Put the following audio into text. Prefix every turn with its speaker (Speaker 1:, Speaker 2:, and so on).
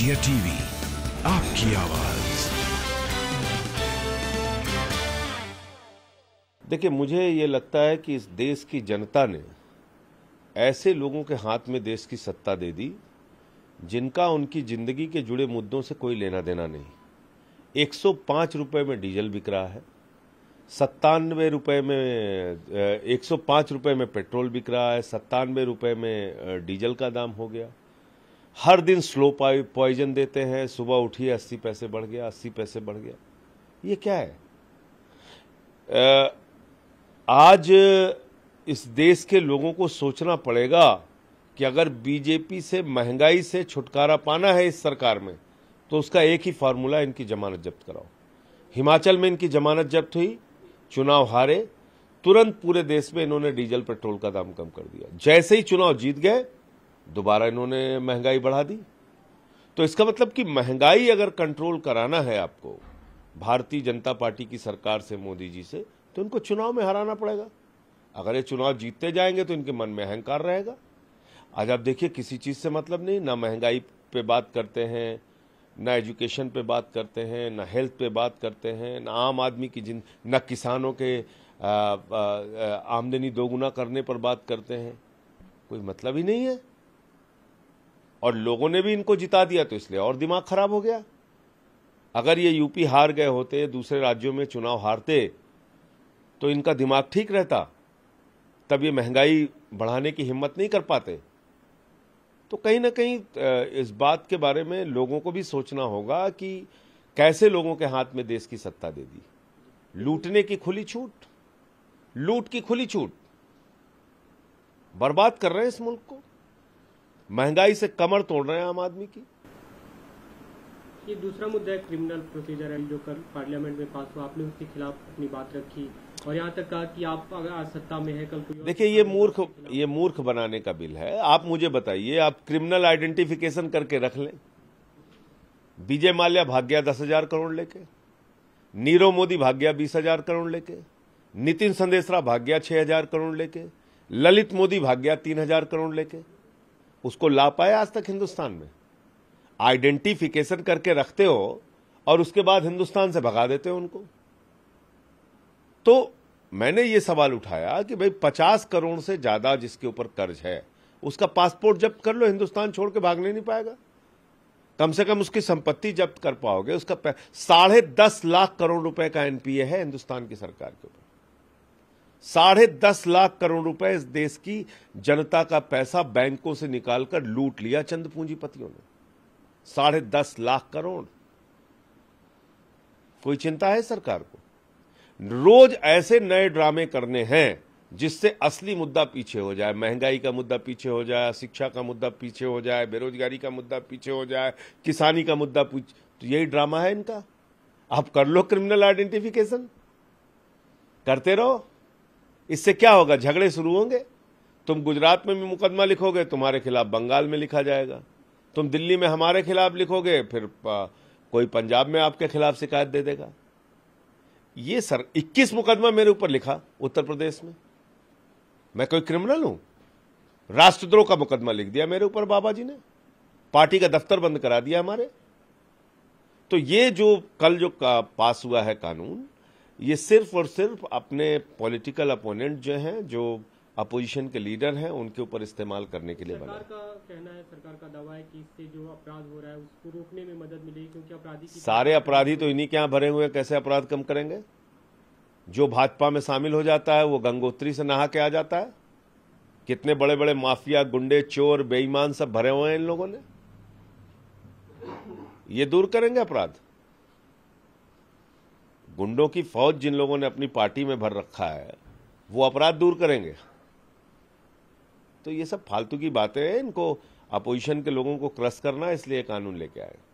Speaker 1: India TV आपकी आवाज देखिए मुझे ये लगता है कि इस देश की जनता ने ऐसे लोगों के हाथ में देश की सत्ता दे दी जिनका उनकी जिंदगी के जुड़े मुद्दों से कोई लेना देना नहीं 105 रुपए में डीजल बिक रहा है सत्तानवे रुपये में एक सौ रुपये में पेट्रोल बिक रहा है सत्तानवे रुपये में डीजल का दाम हो गया हर दिन स्लो पॉइजन देते हैं सुबह उठिए अस्सी पैसे बढ़ गया अस्सी पैसे बढ़ गया ये क्या है आज इस देश के लोगों को सोचना पड़ेगा कि अगर बीजेपी से महंगाई से छुटकारा पाना है इस सरकार में तो उसका एक ही फार्मूला इनकी जमानत जब्त कराओ हिमाचल में इनकी जमानत जब्त हुई चुनाव हारे तुरंत पूरे देश में इन्होंने डीजल पेट्रोल का दाम कम कर दिया जैसे ही चुनाव जीत गए दोबारा इन्होंने महंगाई बढ़ा दी तो इसका मतलब कि महंगाई अगर कंट्रोल कराना है आपको भारतीय जनता पार्टी की सरकार से मोदी जी से तो इनको चुनाव में हराना पड़ेगा अगर ये चुनाव जीतते जाएंगे तो इनके मन में अहंकार रहेगा आज आप देखिए किसी चीज़ से मतलब नहीं ना महंगाई पे बात करते हैं ना एजुकेशन पे बात करते हैं ना हेल्थ पे बात करते हैं ना आम आदमी की जिन न किसानों के आमदनी दोगुना करने पर बात करते हैं कोई मतलब ही नहीं है और लोगों ने भी इनको जिता दिया तो इसलिए और दिमाग खराब हो गया अगर ये यूपी हार गए होते दूसरे राज्यों में चुनाव हारते तो इनका दिमाग ठीक रहता तब ये महंगाई बढ़ाने की हिम्मत नहीं कर पाते तो कहीं ना कहीं इस बात के बारे में लोगों को भी सोचना होगा कि कैसे लोगों के हाथ में देश की सत्ता दे दी लूटने की खुली छूट लूट की खुली छूट बर्बाद कर रहे हैं इस मुल्क को महंगाई से कमर तोड़ रहे हैं आम आदमी की ये दूसरा मुद्दा है क्रिमिनल प्रोसीजर एक्ट जो कल पार्लियामेंट में पास हुआ आपने उसके खिलाफ अपनी बात रखी और यहाँ तक कहा कि आप अगर आज सत्ता में है कल देखिए ये मूर्ख ये मूर्ख बनाने का बिल है आप मुझे बताइए आप क्रिमिनल आइडेंटिफिकेशन करके रख लें विजय माल्या भाग्या दस हजार करोड़ लेके नीरव मोदी भाग्या बीस हजार करोड़ लेके नितिन संदेशरा भाग्या छह हजार करोड़ लेके ललित मोदी भाग्या तीन हजार करोड़ लेके उसको ला पाए आज तक हिंदुस्तान में आइडेंटिफिकेशन करके रखते हो और उसके बाद हिंदुस्तान से भगा देते हो उनको तो मैंने ये सवाल उठाया कि भाई पचास करोड़ से ज्यादा जिसके ऊपर कर्ज है उसका पासपोर्ट जब्त कर लो हिंदुस्तान छोड़ के भागने नहीं पाएगा कम से कम उसकी संपत्ति जब्त कर पाओगे उसका साढ़े दस लाख करोड़ रुपए का एनपीए है हिंदुस्तान की सरकार के ऊपर साढ़े दस लाख करोड़ रुपए इस देश की जनता का पैसा बैंकों से निकालकर लूट लिया चंद पूंजीपतियों ने साढ़े दस लाख करोड़ कोई चिंता है सरकार को रोज ऐसे नए ड्रामे करने हैं जिससे असली मुद्दा पीछे हो जाए महंगाई का मुद्दा पीछे हो जाए शिक्षा का मुद्दा पीछे हो जाए बेरोजगारी का मुद्दा पीछे हो जाए किसानी का मुद्दा पीछे तो यही ड्रामा है इनका आप कर लो क्रिमिनल आइडेंटिफिकेशन करते रहो इससे क्या होगा झगड़े शुरू होंगे तुम गुजरात में भी मुकदमा लिखोगे तुम्हारे खिलाफ बंगाल में लिखा जाएगा तुम दिल्ली में हमारे खिलाफ लिखोगे फिर कोई पंजाब में आपके खिलाफ शिकायत दे देगा ये सर 21 मुकदमा मेरे ऊपर लिखा उत्तर प्रदेश में मैं कोई क्रिमिनल हूं राष्ट्रद्रोह का मुकदमा लिख दिया मेरे ऊपर बाबा जी ने पार्टी का दफ्तर बंद करा दिया हमारे तो ये जो कल जो पास हुआ है कानून ये सिर्फ और सिर्फ अपने पॉलिटिकल अपोनेंट जो हैं जो अपोजिशन के लीडर हैं उनके ऊपर इस्तेमाल करने के लिए बना सरकार का कहना है सरकार का दावा है कि इससे जो अपराध हो रहा है उसको रोकने में मदद मिलेगी क्योंकि अपराधी सारे अपराधी तो इन्हीं के यहाँ भरे हुए कैसे अपराध कम करेंगे जो भाजपा में शामिल हो जाता है वो गंगोत्री से नहा के आ जाता है कितने बड़े बड़े माफिया गुंडे चोर बेईमान सब भरे हुए हैं इन लोगों ने ये दूर करेंगे अपराध गुंडों की फौज जिन लोगों ने अपनी पार्टी में भर रखा है वो अपराध दूर करेंगे तो ये सब फालतू की बातें हैं इनको अपोजिशन के लोगों को क्रस करना इसलिए कानून लेके आए